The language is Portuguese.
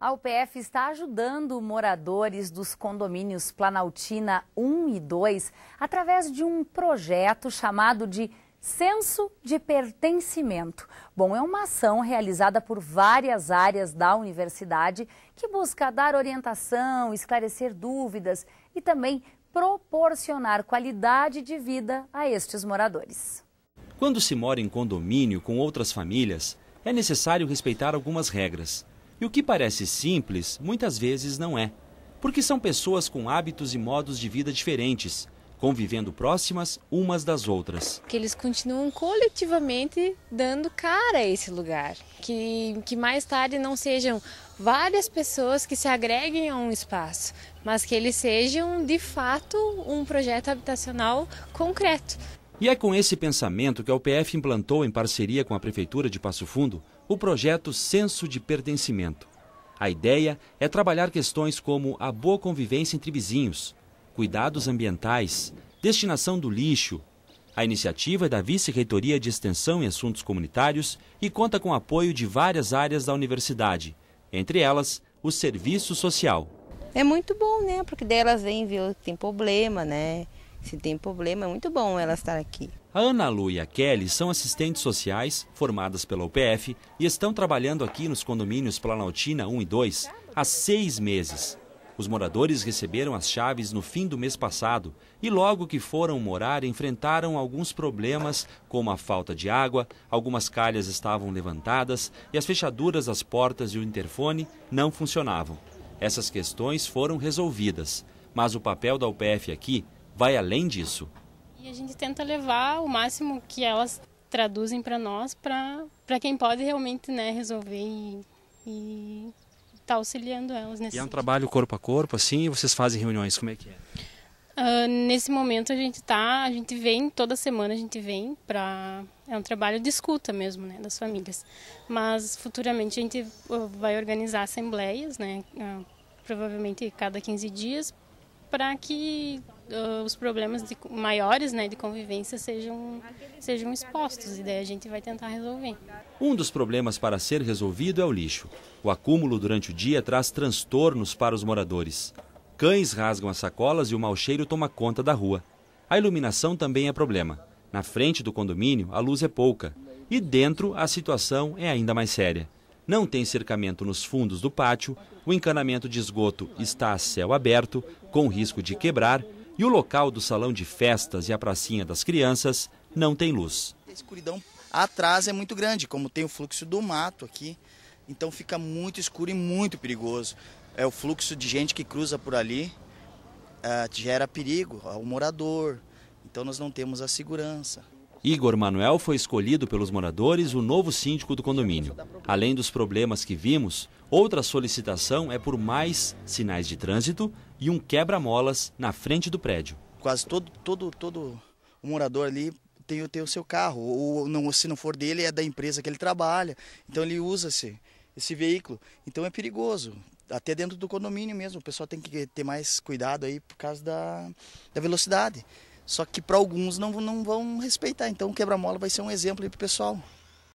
A UPF está ajudando moradores dos condomínios Planaltina 1 e 2 através de um projeto chamado de Censo de Pertencimento. Bom, é uma ação realizada por várias áreas da universidade que busca dar orientação, esclarecer dúvidas e também proporcionar qualidade de vida a estes moradores. Quando se mora em condomínio com outras famílias, é necessário respeitar algumas regras. E o que parece simples, muitas vezes não é. Porque são pessoas com hábitos e modos de vida diferentes, convivendo próximas umas das outras. Que eles continuam coletivamente dando cara a esse lugar. Que, que mais tarde não sejam várias pessoas que se agreguem a um espaço, mas que eles sejam de fato um projeto habitacional concreto. E é com esse pensamento que a UPF implantou, em parceria com a Prefeitura de Passo Fundo, o projeto Senso de Pertencimento. A ideia é trabalhar questões como a boa convivência entre vizinhos, cuidados ambientais, destinação do lixo. A iniciativa é da Vice-Reitoria de Extensão e Assuntos Comunitários e conta com apoio de várias áreas da universidade, entre elas o serviço social. É muito bom, né? Porque delas vêm ver que tem problema, né? Se tem problema, é muito bom ela estar aqui. A Ana Lu e a Kelly são assistentes sociais formadas pela UPF e estão trabalhando aqui nos condomínios Planaltina 1 e 2 há seis meses. Os moradores receberam as chaves no fim do mês passado e, logo que foram morar, enfrentaram alguns problemas, como a falta de água, algumas calhas estavam levantadas e as fechaduras das portas e o interfone não funcionavam. Essas questões foram resolvidas, mas o papel da UPF aqui vai além disso. E a gente tenta levar o máximo que elas traduzem para nós, para quem pode realmente né, resolver e, estar tá auxiliando elas nesse E é um trabalho corpo a corpo, assim, vocês fazem reuniões, como é que é? Uh, nesse momento a gente tá, a gente vem, toda semana a gente vem para é um trabalho de escuta mesmo, né, das famílias. Mas futuramente a gente ah, vai organizar assembleias, né, uh, provavelmente cada 15 dias para que uh, os problemas de, maiores né, de convivência sejam, sejam expostos e daí a gente vai tentar resolver. Um dos problemas para ser resolvido é o lixo. O acúmulo durante o dia traz transtornos para os moradores. Cães rasgam as sacolas e o mau cheiro toma conta da rua. A iluminação também é problema. Na frente do condomínio, a luz é pouca. E dentro, a situação é ainda mais séria não tem cercamento nos fundos do pátio, o encanamento de esgoto está a céu aberto, com risco de quebrar, e o local do salão de festas e a pracinha das crianças não tem luz. A escuridão atrás é muito grande, como tem o fluxo do mato aqui, então fica muito escuro e muito perigoso. É o fluxo de gente que cruza por ali, uh, gera perigo ao morador, então nós não temos a segurança. Igor Manuel foi escolhido pelos moradores o novo síndico do condomínio. Além dos problemas que vimos, outra solicitação é por mais sinais de trânsito e um quebra-molas na frente do prédio. Quase todo, todo, todo o morador ali tem, tem o seu carro, ou não, se não for dele, é da empresa que ele trabalha. Então ele usa-se esse veículo. Então é perigoso. Até dentro do condomínio mesmo, o pessoal tem que ter mais cuidado aí por causa da, da velocidade. Só que para alguns não, não vão respeitar. Então o quebra-mola vai ser um exemplo para o pessoal.